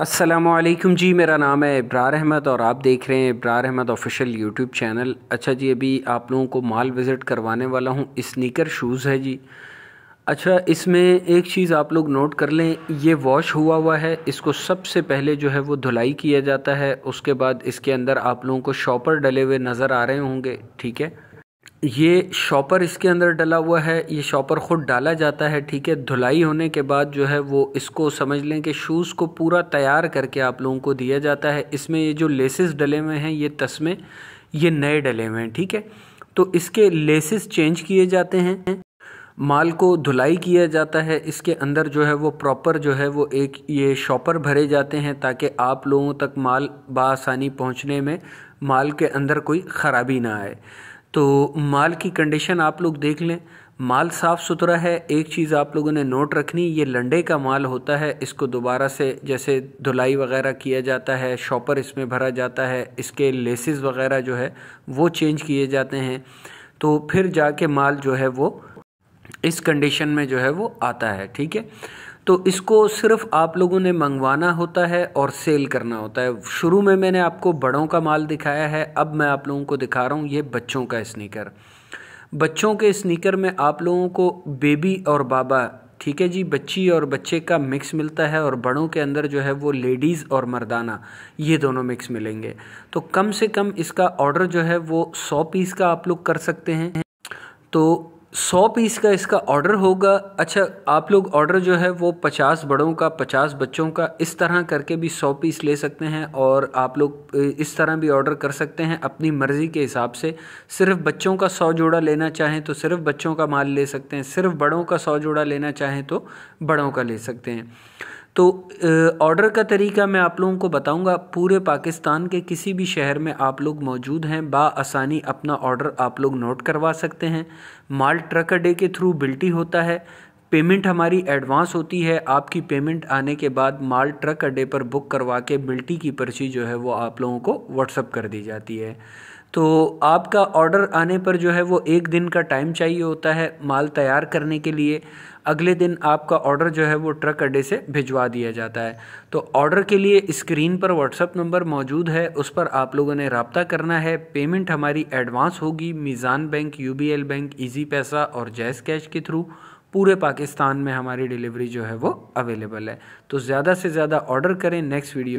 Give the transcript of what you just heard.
असलम जी मेरा नाम है इब्रार अहमद और आप देख रहे हैं Ibrar Ahmed official YouTube channel अच्छा जी अभी आप लोगों को माल विज़िट करवाने वाला हूँ स्नीकर शूज़ है जी अच्छा इसमें एक चीज़ आप लोग नोट कर लें ये वॉश हुआ हुआ है इसको सबसे पहले जो है वो धुलाई किया जाता है उसके बाद इसके अंदर आप लोगों को शॉपर डले हुए नज़र आ रहे होंगे ठीक है ये शॉपर इसके अंदर डला हुआ है ये शॉपर ख़ुद डाला जाता है ठीक है धुलाई होने के बाद जो है वो इसको समझ लें कि शूज़ को पूरा तैयार करके आप लोगों को दिया जाता है इसमें ये जो लेसेस डले हुए हैं ये तस्में ये नए डले हुए हैं ठीक है तो इसके लेसेस चेंज किए जाते हैं माल को धुलाई किया जाता है इसके अंदर जो है वो प्रॉपर जो है वो एक ये शॉपर भरे जाते हैं ताकि आप लोगों तक माल बासानी पहुँचने में माल के अंदर कोई ख़राबी ना आए तो माल की कंडीशन आप लोग देख लें माल साफ़ सुथरा है एक चीज़ आप लोगों ने नोट रखनी ये लंडे का माल होता है इसको दोबारा से जैसे धुलाई वगैरह किया जाता है शॉपर इसमें भरा जाता है इसके लेसेस वगैरह जो है वो चेंज किए जाते हैं तो फिर जाके माल जो है वो इस कंडीशन में जो है वो आता है ठीक है तो इसको सिर्फ आप लोगों ने मंगवाना होता है और सेल करना होता है शुरू में मैंने आपको बड़ों का माल दिखाया है अब मैं आप लोगों को दिखा रहा हूँ ये बच्चों का स्नीकर बच्चों के स्नीकर में आप लोगों को बेबी और बाबा ठीक है जी बच्ची और बच्चे का मिक्स मिलता है और बड़ों के अंदर जो है वो लेडीज़ और मर्दाना ये दोनों मिक्स मिलेंगे तो कम से कम इसका ऑर्डर जो है वो सौ पीस का आप लोग कर सकते हैं तो सौ पीस का इसका ऑर्डर होगा अच्छा आप लोग ऑर्डर जो है वो पचास बड़ों का पचास बच्चों का इस तरह करके भी सौ पीस ले सकते हैं और आप लोग इस तरह भी ऑर्डर कर सकते हैं अपनी मर्ज़ी के हिसाब से सिर्फ बच्चों का सौ जोड़ा लेना चाहें तो सिर्फ बच्चों का माल ले सकते हैं सिर्फ बड़ों का सौ जोड़ा लेना चाहें तो बड़ों का ले सकते हैं तो ऑर्डर का तरीका मैं आप लोगों को बताऊंगा पूरे पाकिस्तान के किसी भी शहर में आप लोग मौजूद हैं बासानी अपना ऑर्डर आप लोग नोट करवा सकते हैं माल ट्रक डे के थ्रू बिल्टी होता है पेमेंट हमारी एडवांस होती है आपकी पेमेंट आने के बाद माल ट्रक अड्डे पर बुक करवा के बिल्टी की पर्ची जो है वो आप लोगों को व्हाट्सअप कर दी जाती है तो आपका ऑर्डर आने पर जो है वो एक दिन का टाइम चाहिए होता है माल तैयार करने के लिए अगले दिन आपका ऑर्डर जो है वो ट्रक अड्डे से भिजवा दिया जाता है तो ऑर्डर के लिए स्क्रीन पर व्हाट्सअप नंबर मौजूद है उस पर आप लोगों ने रबता करना है पेमेंट हमारी एडवांस होगी Meezan bank U bank Easypaisa और जैस कैश के थ्रू पूरे पाकिस्तान में हमारी डिलीवरी जो है वो अवेलेबल है तो ज़्यादा से ज़्यादा ऑर्डर करें नेक्स्ट वीडियो